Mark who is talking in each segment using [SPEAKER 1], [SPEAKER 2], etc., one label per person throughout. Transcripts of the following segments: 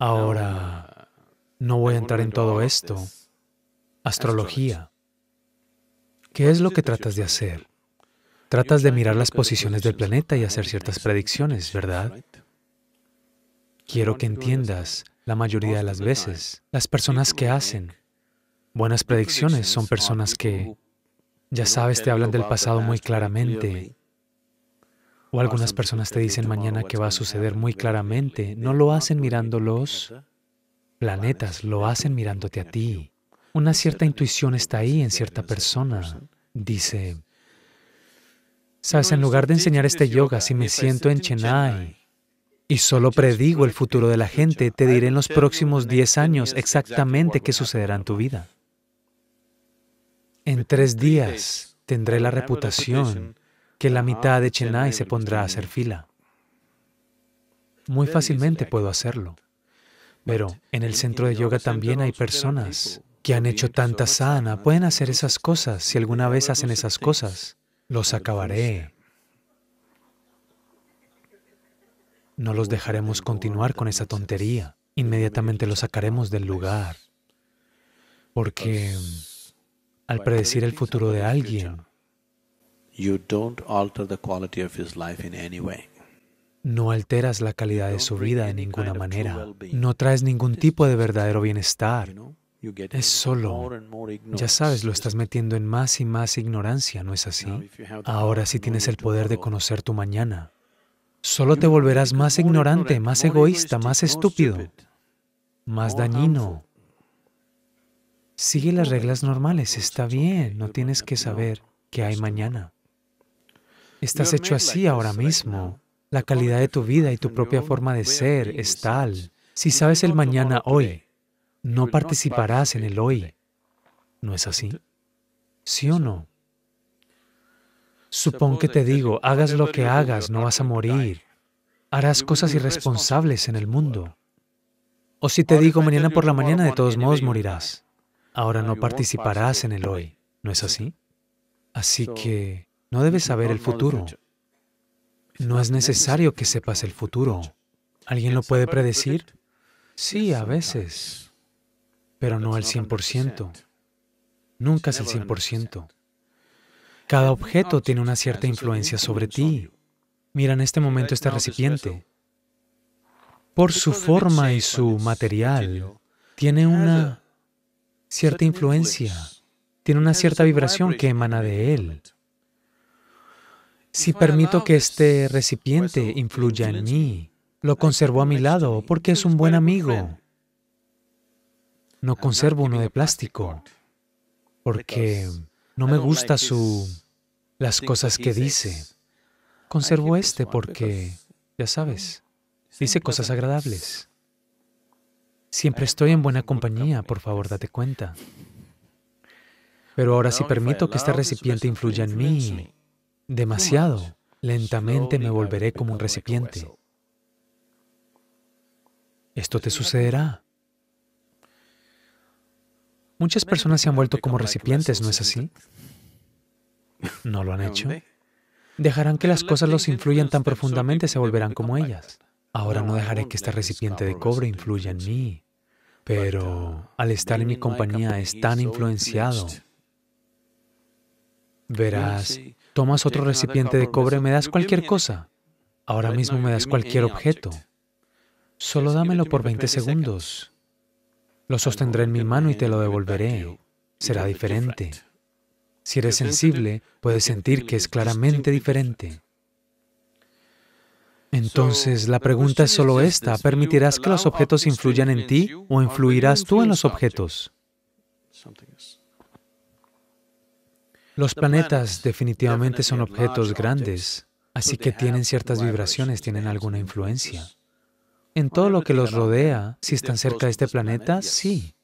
[SPEAKER 1] Ahora, no voy a entrar en todo esto. Astrología. ¿Qué es lo que tratas de hacer? Tratas de mirar las posiciones del planeta y hacer ciertas predicciones, ¿verdad? Quiero que entiendas, la mayoría de las veces, las personas que hacen buenas predicciones son personas que, ya sabes, te hablan del pasado muy claramente o algunas personas te dicen mañana que va a suceder muy claramente. No lo hacen mirando los planetas, lo hacen mirándote a ti. Una cierta intuición está ahí en cierta persona. Dice, sabes, en lugar de enseñar este yoga, si me siento en Chennai y solo predigo el futuro de la gente, te diré en los próximos 10 años exactamente qué sucederá en tu vida. En tres días tendré la reputación que la mitad de Chennai se pondrá a hacer fila. Pues Muy fácilmente puedo hacerlo. Pero en el centro de yoga también hay personas que han hecho tanta sana, pueden hacer esas cosas. Si alguna vez hacen esas cosas, los pues, acabaré. No los dejaremos continuar con esa tontería. Inmediatamente los sacaremos del lugar. Porque pues, al predecir el futuro de alguien, no alteras la calidad de su vida en ninguna manera. No traes ningún tipo de verdadero bienestar. Es solo, ya sabes, lo estás metiendo en más y más ignorancia, ¿no es así? Ahora si sí tienes el poder de conocer tu mañana, solo te volverás más ignorante, más egoísta, más estúpido, más dañino. Sigue las reglas normales, está bien, no tienes que saber qué hay mañana. Estás hecho así ahora mismo. La calidad de tu vida y tu propia forma de ser es tal. Si sabes el mañana hoy, no participarás en el hoy. ¿No es así? ¿Sí o no? Supón que te digo, hagas lo que hagas, no vas a morir. Harás cosas irresponsables en el mundo. O si te digo mañana por la mañana, de todos modos morirás. Ahora no participarás en el hoy. ¿No es así? Así que no debes saber el futuro. No es necesario que sepas el futuro. ¿Alguien lo puede predecir? Sí, a veces, ah, pero no al 100%. Nunca es el 100%. Cada objeto tiene una cierta influencia sobre ti. Mira en este momento este recipiente. Por su forma y su material, tiene ah, una cierta pues. influencia, tiene una cierta vibración que emana de él. Si permito que este recipiente influya en mí, lo conservo a mi lado porque es un buen amigo. No conservo uno de plástico porque no me gusta su las cosas que dice. Conservo este porque, ya sabes, dice cosas agradables. Siempre estoy en buena compañía, por favor, date cuenta. Pero ahora si permito que este recipiente influya en mí, demasiado, lentamente me volveré como un recipiente. Esto te sucederá. Muchas personas se han vuelto como recipientes, ¿no es así? ¿No lo han hecho? Dejarán que las cosas los influyan tan profundamente, se volverán como ellas. Ahora no dejaré que este recipiente de cobre influya en mí, pero uh, al estar en mi compañía es tan influenciado. Verás tomas otro recipiente de cobre, me das cualquier cosa. Ahora mismo me das cualquier objeto. Solo dámelo por 20 segundos. Lo sostendré en mi mano y te lo devolveré. Será diferente. Si eres sensible, puedes sentir que es claramente diferente. Entonces, la pregunta es solo esta. ¿Permitirás que los objetos influyan en ti o influirás tú en los objetos? Los planetas definitivamente son objetos grandes, así que tienen ciertas vibraciones, tienen alguna influencia. En todo lo que los rodea, si están cerca de este planeta, sí.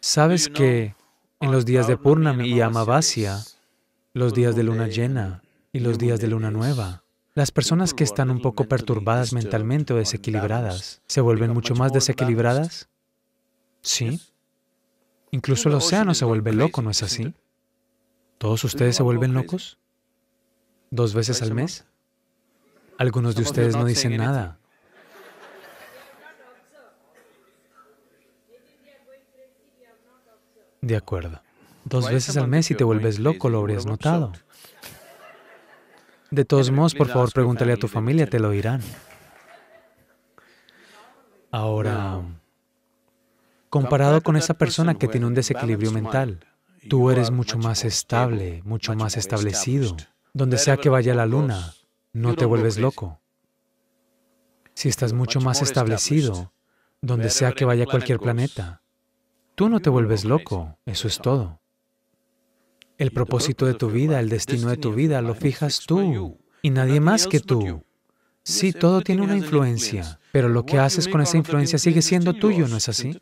[SPEAKER 1] Sabes que en los días de Purnam y Amavasya, los días de luna llena y los días de luna nueva, las personas que están un poco perturbadas mentalmente o desequilibradas, ¿se vuelven mucho más desequilibradas? Sí. Incluso el oh, océano se vuelve loco, ¿no es así? ¿Todos ustedes se vuelven locos? ¿Dos veces al mes? Algunos de ustedes no dicen nada. De acuerdo. Dos veces al mes y te vuelves loco, lo habrías notado. De todos modos, por favor, pregúntale a tu familia, te lo dirán. Ahora
[SPEAKER 2] comparado con esa persona que tiene un desequilibrio mental.
[SPEAKER 1] Tú eres mucho más estable, mucho más establecido. Donde sea que vaya la luna, no te vuelves loco. Si estás mucho más establecido, donde sea que vaya cualquier planeta, tú no te vuelves loco, eso es todo. El propósito de tu vida, el destino de tu vida, lo fijas tú y nadie más que tú. Sí, todo tiene una influencia, pero lo que haces con esa influencia sigue siendo tuyo, ¿no es así?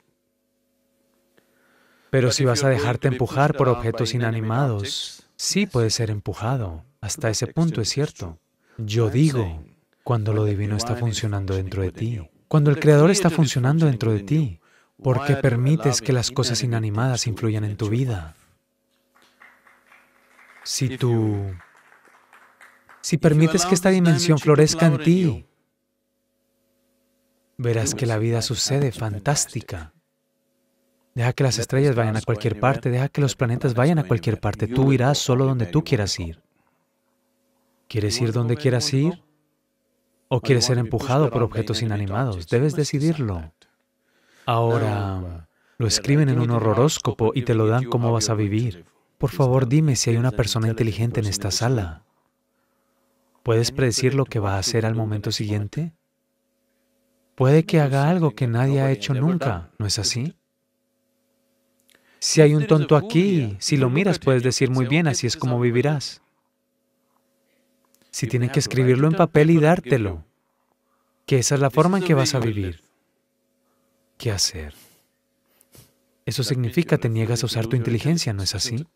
[SPEAKER 1] Pero si vas a dejarte empujar por objetos inanimados, sí puedes ser empujado. Hasta ese punto es cierto. Yo digo, cuando lo divino está funcionando dentro de ti, cuando el creador está funcionando dentro de ti, Porque permites que las cosas inanimadas influyan en tu vida? Si tú... Si permites que esta dimensión florezca en ti, verás que la vida sucede fantástica. Deja que las estrellas vayan a cualquier parte, deja que los planetas vayan a cualquier parte. Tú irás solo donde tú quieras ir. ¿Quieres ir donde quieras ir? ¿O quieres ser empujado por objetos inanimados? Debes decidirlo. Ahora, lo escriben en un horóscopo y te lo dan cómo vas a vivir. Por favor, dime si hay una persona inteligente en esta sala. ¿Puedes predecir lo que va a hacer al momento siguiente? Puede que haga algo que nadie ha hecho nunca, ¿no es así? Si hay un tonto aquí, si lo miras puedes decir muy bien, así es como vivirás. Si tienen que escribirlo en papel y dártelo, que esa es la forma en que vas a vivir. ¿Qué hacer? Eso significa te niegas a usar tu inteligencia, ¿no es así?